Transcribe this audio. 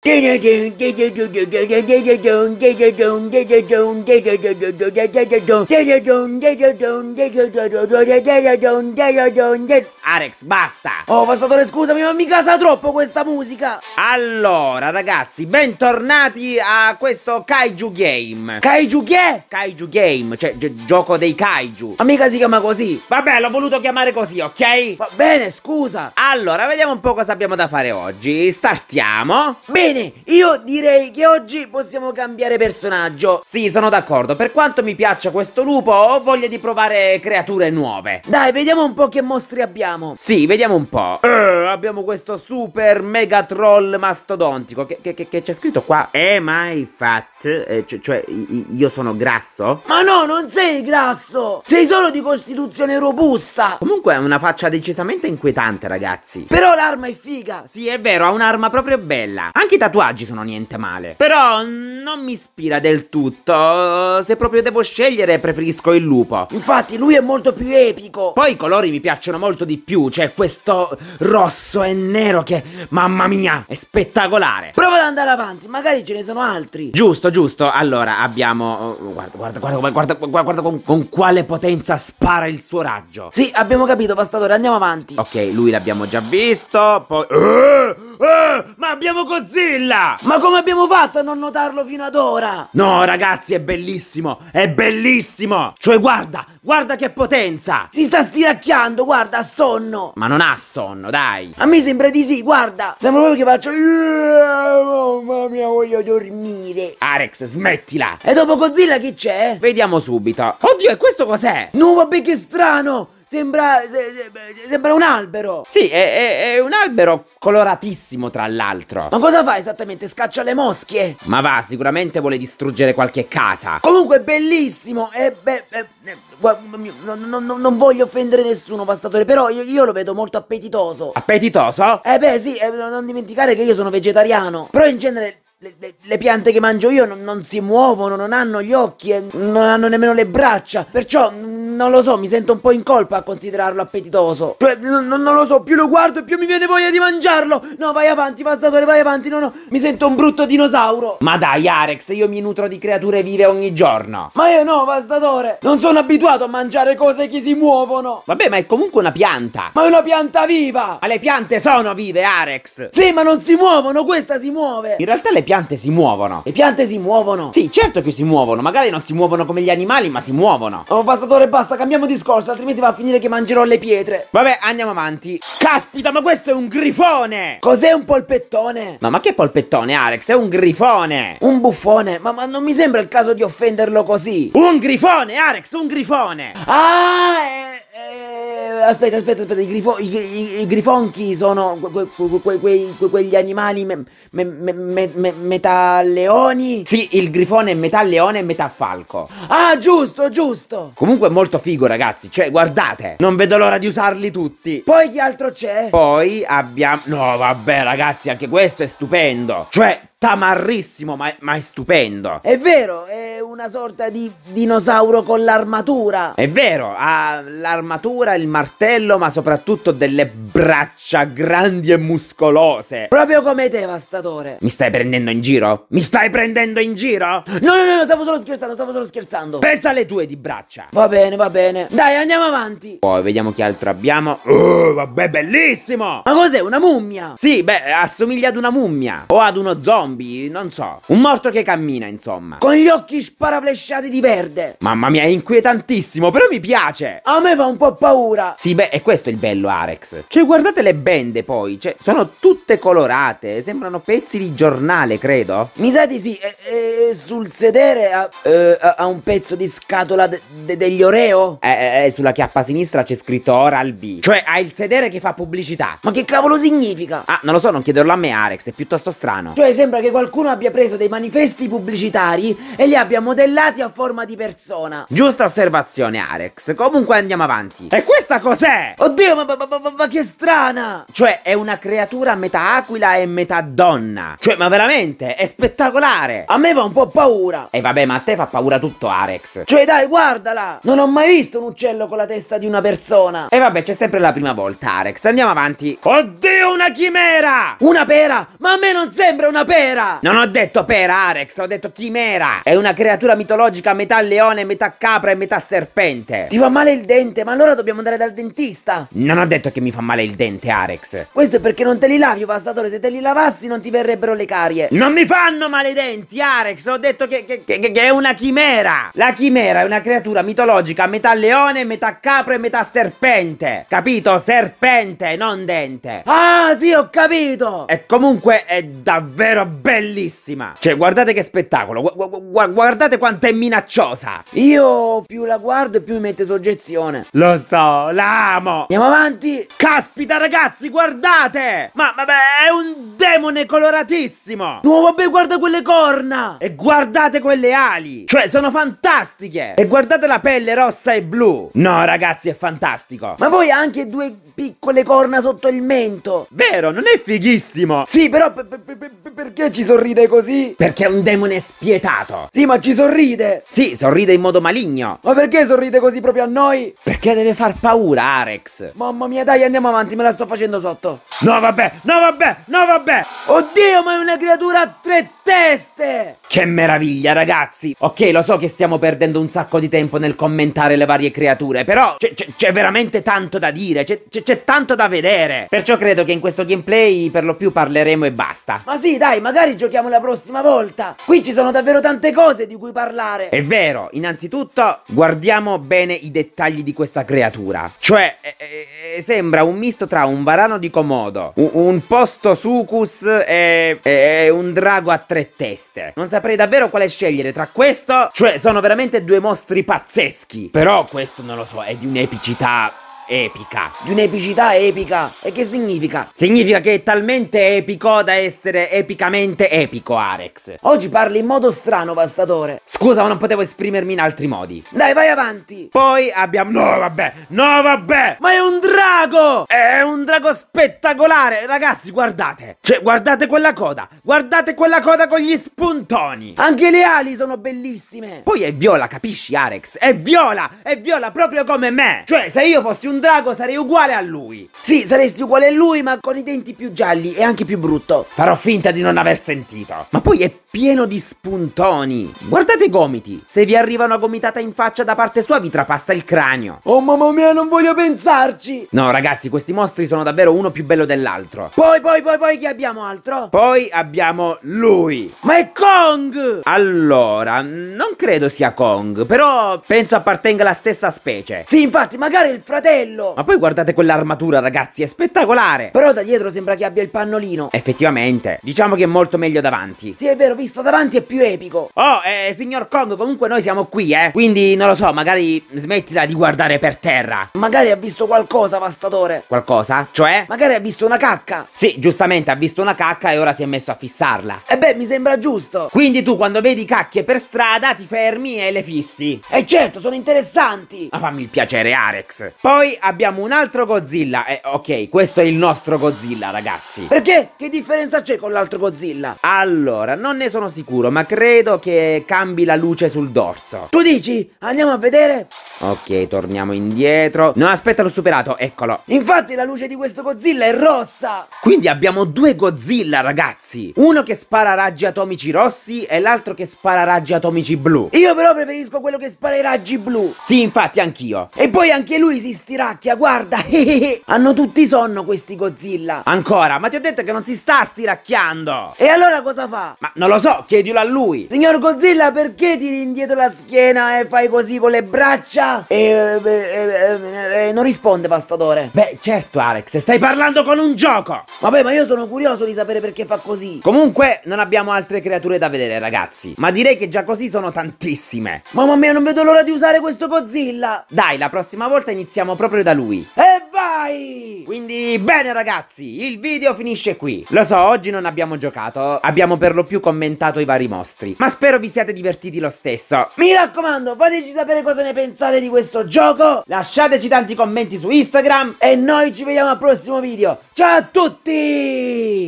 Alex, basta! Oh, Vastatore, scusami, ma mi casa troppo questa musica! Allora, ragazzi, bentornati a questo Kaiju Game. Kaiju che? Kaiju Game, cioè gioco dei Kaiju. Ma mica si chiama così. Vabbè, l'ho voluto chiamare così, ok? Va bene, scusa. Allora, vediamo un po' cosa abbiamo da fare oggi. Startiamo. Bene. Bene, io direi che oggi possiamo cambiare personaggio. Sì, sono d'accordo. Per quanto mi piaccia questo lupo, ho voglia di provare creature nuove. Dai, vediamo un po' che mostri abbiamo. Sì, vediamo un po'. Uh, abbiamo questo super mega troll mastodontico. Che, che, che c'è scritto qua? Am I fat? Eh, cioè, io sono grasso? Ma no, non sei grasso! Sei solo di costituzione robusta! Comunque è una faccia decisamente inquietante, ragazzi. Però l'arma è figa! Sì, è vero, ha un'arma proprio bella. Anche i tatuaggi sono niente male, però non mi ispira del tutto. Se proprio devo scegliere preferisco il lupo. Infatti lui è molto più epico. Poi i colori mi piacciono molto di più, C'è questo rosso e nero che, mamma mia, è spettacolare. Provo ad andare avanti, magari ce ne sono altri. Giusto, giusto. Allora abbiamo... Oh, guarda, guarda, guarda, guarda, guarda, guarda con, con quale potenza spara il suo raggio. Sì, abbiamo capito, Pastatore, andiamo avanti. Ok, lui l'abbiamo già visto, poi... Eh, eh, ma abbiamo così! Godzilla! Ma come abbiamo fatto a non notarlo fino ad ora? No, ragazzi, è bellissimo! È bellissimo! Cioè, guarda, guarda che potenza! Si sta stiracchiando, guarda, ha sonno! Ma non ha sonno, dai! A me sembra di sì, guarda! Sembra proprio che faccio... Eh, mamma mia, voglio dormire! Arex, smettila! E dopo Godzilla chi c'è? Vediamo subito. Oddio, e questo cos'è? No, vabbè, che strano! sembra, se, se, sembra un albero. Sì, è, è, è un albero coloratissimo tra l'altro. Ma cosa fa esattamente? Scaccia le mosche? Ma va, sicuramente vuole distruggere qualche casa. Comunque è bellissimo e beh, eh, non, eh, non, non, voglio offendere nessuno, pastatore, però io, io, lo vedo molto appetitoso. Appetitoso? Eh beh sì, eh, non dimenticare che io sono vegetariano. Però in genere le, le, le, piante che mangio io non, non, si muovono, non hanno gli occhi e non hanno nemmeno le braccia. Perciò non lo so, mi sento un po' in colpa a considerarlo appetitoso. Cioè, non, lo so, più lo guardo e più mi viene voglia di mangiarlo. No, vai avanti, pastatore, vai avanti. No, no, mi sento un brutto dinosauro. Ma dai, Arex, io mi nutro di creature vive ogni giorno. Ma io no, pastatore. Non sono abituato a mangiare cose che si muovono. Vabbè, ma è comunque una pianta. Ma è una pianta viva. Ma le piante sono vive, Arex. Sì, ma non si muovono, questa si muove. In realtà le piante piante si muovono. Le piante si muovono. Sì, certo che si muovono. Magari non si muovono come gli animali, ma si muovono. Oh, Vastatore, basta, cambiamo discorso, altrimenti va a finire che mangerò le pietre. Vabbè, andiamo avanti. Caspita, ma questo è un grifone! Cos'è un polpettone? Ma, ma che polpettone, Alex? È un grifone! Un buffone? Ma, ma non mi sembra il caso di offenderlo così. Un grifone, Alex, un grifone! Ah, è aspetta, aspetta, aspetta, i, grifo, i, i, i grifonchi sono que, que, que, quegli animali me, me, me, metà leoni? Sì, il grifone è metà leone e metà falco. Ah, giusto, giusto! Comunque è molto figo, ragazzi, cioè, guardate, non vedo l'ora di usarli tutti. Poi chi altro c'è? Poi abbiamo... No, vabbè, ragazzi, anche questo è stupendo. Cioè, tamarrissimo, ma è, ma è, stupendo. È vero, è una sorta di dinosauro con l'armatura. È vero, ha l'armatura, il martello, ma soprattutto delle braccia grandi e muscolose. Proprio come te, Mi stai prendendo in giro? Mi stai prendendo in giro? No, no, no, no stavo solo scherzando, stavo solo scherzando. Pensa alle tue di braccia. Va bene, va bene. Dai, andiamo avanti. Poi vediamo che altro abbiamo. Oh, vabbè, bellissimo. Ma cos'è, una mummia? Sì, beh, assomiglia ad una mummia. O ad uno zombie, non so. Un morto che cammina, insomma. Con gli occhi sparaflesciati di verde. Mamma mia, è inquietantissimo, però mi piace. A me fa un po' paura. Sì, beh, è questo il bello, Arex. Cioè, cioè guardate le bende poi, cioè sono tutte colorate, sembrano pezzi di giornale credo. Mi sa di sì, e, e sul sedere ha, eh, ha, un pezzo di scatola de, de, degli Oreo? Eh, eh, eh, sulla chiappa sinistra c'è scritto Oral B, cioè ha il sedere che fa pubblicità. Ma che cavolo significa? Ah, non lo so, non chiederlo a me Arex, è piuttosto strano. Cioè sembra che qualcuno abbia preso dei manifesti pubblicitari e li abbia modellati a forma di persona. Giusta osservazione Arex, comunque andiamo avanti. E questa cos'è? Oddio, ma, ma, ma, ma che strana! Cioè, è una creatura metà aquila e metà donna. Cioè, ma veramente, è spettacolare! A me fa un po' paura! E vabbè, ma a te fa paura tutto, Arex. Cioè, dai, guardala! Non ho mai visto un uccello con la testa di una persona! E vabbè, c'è sempre la prima volta, Arex. Andiamo avanti. Oddio, una chimera! Una pera? Ma a me non sembra una pera! Non ho detto pera, Arex, ho detto chimera! È una creatura mitologica metà leone, metà capra e metà serpente. Ti fa male il dente, ma allora dobbiamo andare dal dentista! Non ho detto che mi fa male male il dente, Arex. Questo è perché non te li lavi, Vastatore. Se te li lavassi non ti verrebbero le carie. Non mi fanno male i denti, Arex. Ho detto che, che, che, che è una chimera. La chimera è una creatura mitologica, metà leone, metà capro e metà serpente. Capito? Serpente, non dente. Ah, sì, ho capito. E comunque è davvero bellissima. Cioè, guardate che spettacolo. Gu gu guardate quanto è minacciosa. Io più la guardo e più mi mette soggezione. Lo so, l'amo. Andiamo avanti. Caspita. Caspita ragazzi, guardate! Ma vabbè, è un demone coloratissimo! No, vabbè, guarda quelle corna! E guardate quelle ali! Cioè, sono fantastiche! E guardate la pelle rossa e blu! No, ragazzi, è fantastico! Ma voi anche due piccole corna sotto il mento. Vero, non è fighissimo? Sì, però per, per, per, perché ci sorride così? Perché è un demone spietato. Sì, ma ci sorride. Sì, sorride in modo maligno. Ma perché sorride così proprio a noi? Perché deve far paura, Arex. Mamma mia, dai, andiamo avanti, me la sto facendo sotto. No, vabbè, no, vabbè, no, vabbè. Oddio, ma è una creatura a tre teste! Che meraviglia, ragazzi! Ok, lo so che stiamo perdendo un sacco di tempo nel commentare le varie creature, però c'è veramente tanto da dire, c'è tanto da vedere. Perciò credo che in questo gameplay per lo più parleremo e basta. Ma sì, dai, magari giochiamo la prossima volta! Qui ci sono davvero tante cose di cui parlare! È vero, innanzitutto guardiamo bene i dettagli di questa creatura. Cioè, eh, eh, eh sembra un misto tra un varano di Komodo, un, un posto sucus e, e un drago a tre tre teste. Non saprei davvero quale scegliere tra questo, cioè sono veramente due mostri pazzeschi. Però questo non lo so, è di un'epicità epica. Di un'epicità epica? E che significa? Significa che è talmente epico da essere epicamente epico, Arex. Oggi parli in modo strano, Vastatore. Scusa, ma non potevo esprimermi in altri modi. Dai, vai avanti. Poi abbiamo... No, vabbè, no, vabbè. Ma è un drago! È un drago spettacolare. Ragazzi, guardate. Cioè, guardate quella coda. Guardate quella coda con gli spuntoni. Anche le ali sono bellissime. Poi è viola, capisci, Arex? È viola, è viola proprio come me. Cioè, se io fossi un drago sarei uguale a lui. Sì, saresti uguale a lui, ma con i denti più gialli e anche più brutto. Farò finta di non aver sentito. Ma poi è pieno di spuntoni. Guardate i gomiti. Se vi arriva una gomitata in faccia da parte sua vi trapassa il cranio. Oh mamma mia, non voglio pensarci. No ragazzi, questi mostri sono davvero uno più bello dell'altro. Poi, poi, poi, poi chi abbiamo altro? Poi abbiamo lui. Ma è Kong! Allora, non credo sia Kong, però penso appartenga alla stessa specie. Sì, infatti, magari è il fratello. Ma poi guardate quell'armatura, ragazzi, è spettacolare. Però da dietro sembra che abbia il pannolino. Effettivamente, diciamo che è molto meglio davanti. Sì, è vero, vi visto davanti è più epico. Oh, eh, signor Kong, comunque noi siamo qui, eh. Quindi, non lo so, magari smettila di guardare per terra. Magari ha visto qualcosa, Vastatore. Qualcosa? Cioè? Magari ha visto una cacca. Sì, giustamente, ha visto una cacca e ora si è messo a fissarla. E beh, mi sembra giusto. Quindi tu, quando vedi cacche per strada, ti fermi e le fissi. E certo, sono interessanti. Ma fammi il piacere, Arex. Poi abbiamo un altro Godzilla. Eh, ok, questo è il nostro Godzilla, ragazzi. Perché? Che differenza c'è con l'altro Godzilla? Allora, non ne sono sicuro, ma credo che cambi la luce sul dorso. Tu dici? Andiamo a vedere? Ok, torniamo indietro. No, aspetta, l'ho superato, eccolo. Infatti la luce di questo Godzilla è rossa! Quindi abbiamo due Godzilla, ragazzi. Uno che spara raggi atomici rossi e l'altro che spara raggi atomici blu. Io però preferisco quello che spara i raggi blu. Sì, infatti, anch'io. E poi anche lui si stiracchia, guarda. Hanno tutti sonno questi Godzilla. Ancora, ma ti ho detto che non si sta stiracchiando. E allora cosa fa? Ma non lo lo so, chiedilo a lui. Signor Godzilla, perché tiri indietro la schiena e fai così con le braccia? E, e, e, e non risponde, pastatore. Beh, certo, Alex, stai parlando con un gioco. Vabbè, ma io sono curioso di sapere perché fa così. Comunque, non abbiamo altre creature da vedere, ragazzi. Ma direi che già così sono tantissime. Mamma mia, non vedo l'ora di usare questo Godzilla. Dai, la prossima volta iniziamo proprio da lui. E vai! Quindi bene ragazzi, il video finisce qui. Lo so, oggi non abbiamo giocato, abbiamo per lo più commentato i vari mostri. Ma spero vi siate divertiti lo stesso. Mi raccomando, fateci sapere cosa ne pensate di questo gioco. Lasciateci tanti commenti su Instagram e noi ci vediamo al prossimo video. Ciao a tutti!